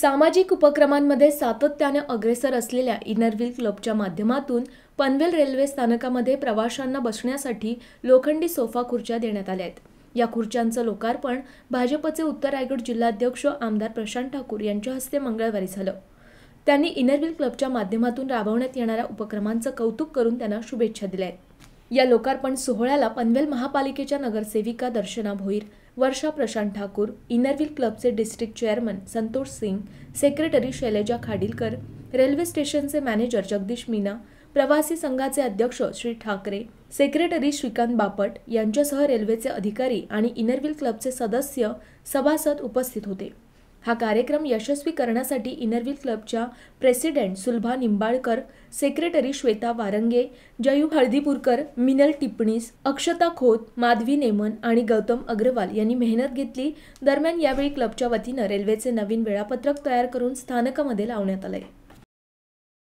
सामाजिक उपक्रमांमध्ये सातत्याने अग्रेसर असलेल्या इनरव्हील क्लबच्या माध्यमातून पनवेल रेल्वे स्थानकामध्ये प्रवाशांना बसण्यासाठी लोखंडी सोफा खुर्च्या देण्यात आल्या आहेत या खुर्च्यांचं लोकार्पण भाजपचे उत्तर रायगड जिल्हाध्यक्ष आमदार प्रशांत ठाकूर यांच्या हस्ते मंगळवारी झालं त्यांनी इनरव्हील क्लबच्या माध्यमातून राबवण्यात येणाऱ्या उपक्रमांचं कौतुक करून त्यांना शुभेच्छा दिल्या आहेत या लोकार्पण सोहळ्याला पनवेल महापालिकेच्या नगरसेविका दर्शना भोईर वर्षा प्रशांत ठाकूर इनरव्हील क्लबचे district chairman Santosh Singh secretary Shaileja Khadilkar railway स्टेशनचे मॅनेजर जगदीश मीना प्रवासी संघाचे अध्यक्ष श्री ठाकरे सेक्रेटरी श्रीकांत बापट यांच्यासह रेल्वेचे अधिकारी आणि इनरव्हील क्लबचे सदस्य सभासद उपस्थित होते हा कार्यक्रम यशस्वी करण्यासाठी इनरव्हील क्लबच्या प्रेसिडेंट सुलभा निंबाळकर सेक्रेटरी श्वेता वारंगे जयू हळदीपूरकर मिनल टिपणीस अक्षता खोत माधवी नेमन आणि गौतम अग्रवाल यांनी मेहनत घेतली दरम्यान यावेळी क्लबच्या वतीनं रेल्वेचे नवीन वेळापत्रक तयार करून स्थानकामध्ये लावण्यात आले